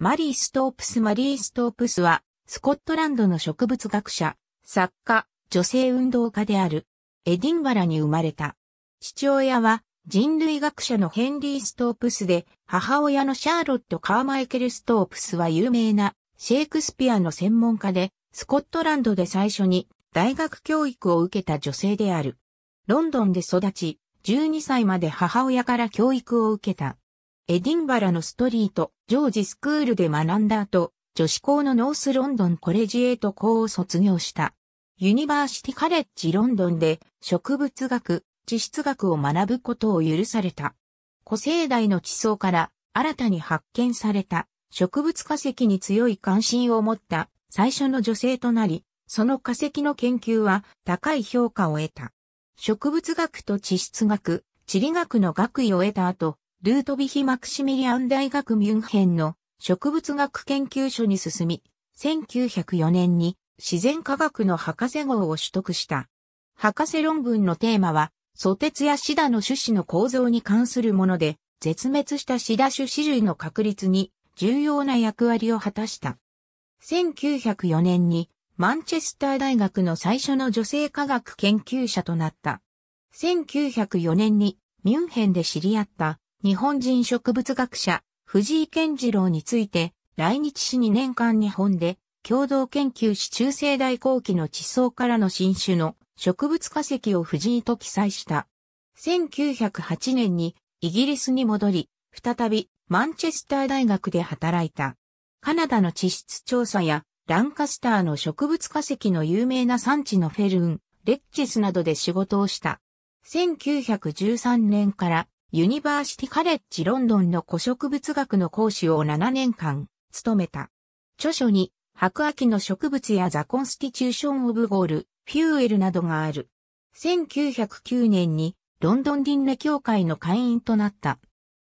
マリー・ストープス・マリー・ストープスは、スコットランドの植物学者、作家、女性運動家である。エディンバラに生まれた。父親は人類学者のヘンリー・ストープスで、母親のシャーロット・カーマイケル・ストープスは有名なシェイクスピアの専門家で、スコットランドで最初に大学教育を受けた女性である。ロンドンで育ち、12歳まで母親から教育を受けた。エディンバラのストリート、ジョージスクールで学んだ後、女子校のノースロンドンコレジエート校を卒業した。ユニバーシティカレッジロンドンで植物学、地質学を学ぶことを許された。古生代の地層から新たに発見された植物化石に強い関心を持った最初の女性となり、その化石の研究は高い評価を得た。植物学と地質学、地理学の学位を得た後、ルートヴィヒ・マクシミリアン大学ミュンヘンの植物学研究所に進み、1904年に自然科学の博士号を取得した。博士論文のテーマは、ソテツやシダの種子の構造に関するもので、絶滅したシダ種子類の確立に重要な役割を果たした。1904年にマンチェスター大学の最初の女性科学研究者となった。1904年にミュンヘンで知り合った日本人植物学者、藤井健次郎について、来日し2年間日本で、共同研究し中世代後期の地層からの新種の植物化石を藤井と記載した。1908年にイギリスに戻り、再びマンチェスター大学で働いた。カナダの地質調査やランカスターの植物化石の有名な産地のフェルン、レッチェスなどで仕事をした。1913年からユニバーシティカレッジロンドンの古植物学の講師を7年間、務めた。著書に、白亜紀の植物やザ・コンスティチューション・オブ・ゴール、フューエルなどがある。1909年に、ロンドン輪廻協会の会員となった。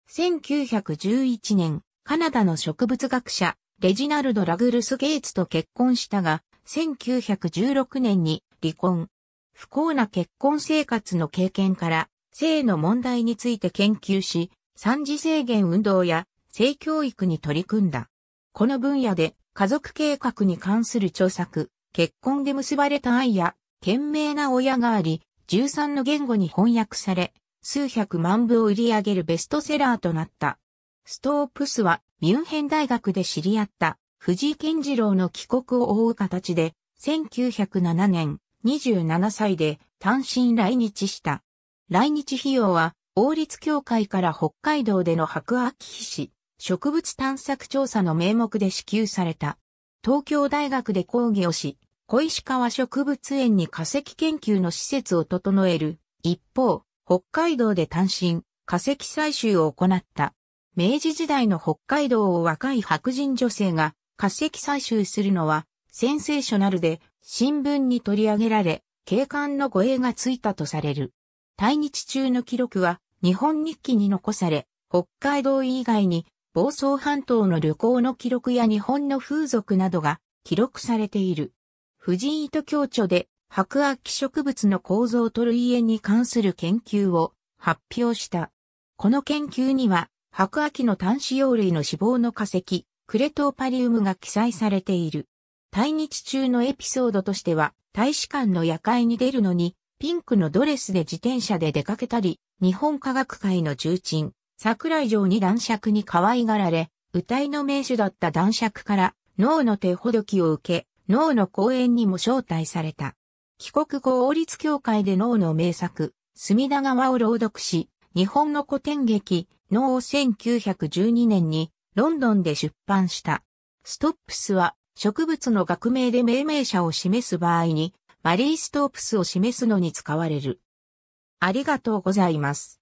1911年、カナダの植物学者、レジナルド・ラグルス・ゲイツと結婚したが、1916年に離婚。不幸な結婚生活の経験から、性の問題について研究し、三次制限運動や性教育に取り組んだ。この分野で家族計画に関する著作、結婚で結ばれた愛や、懸命な親があり、13の言語に翻訳され、数百万部を売り上げるベストセラーとなった。ストープスはミュンヘン大学で知り合った藤井健次郎の帰国を追う形で1907年27歳で単身来日した。来日費用は、王立協会から北海道での白亜紀市、植物探索調査の名目で支給された。東京大学で講義をし、小石川植物園に化石研究の施設を整える。一方、北海道で単身、化石採集を行った。明治時代の北海道を若い白人女性が化石採集するのは、センセーショナルで新聞に取り上げられ、警官の護衛がついたとされる。対日中の記録は日本日記に残され、北海道以外に房総半島の旅行の記録や日本の風俗などが記録されている。藤井糸協著で白亜紀植物の構造と類縁に関する研究を発表した。この研究には白亜紀の単子葉類の脂肪の化石、クレトーパリウムが記載されている。対日中のエピソードとしては、大使館の夜会に出るのに、ピンクのドレスで自転車で出かけたり、日本科学界の重鎮、桜井城に男爵に可愛がられ、歌いの名手だった男爵から脳の手ほどきを受け、脳の講演にも招待された。帰国後王立協会で脳の名作、隅田川を朗読し、日本の古典劇、脳を1912年にロンドンで出版した。ストップスは植物の学名で命名者を示す場合にマリー・ストープスを示すのに使われる。ありがとうございます。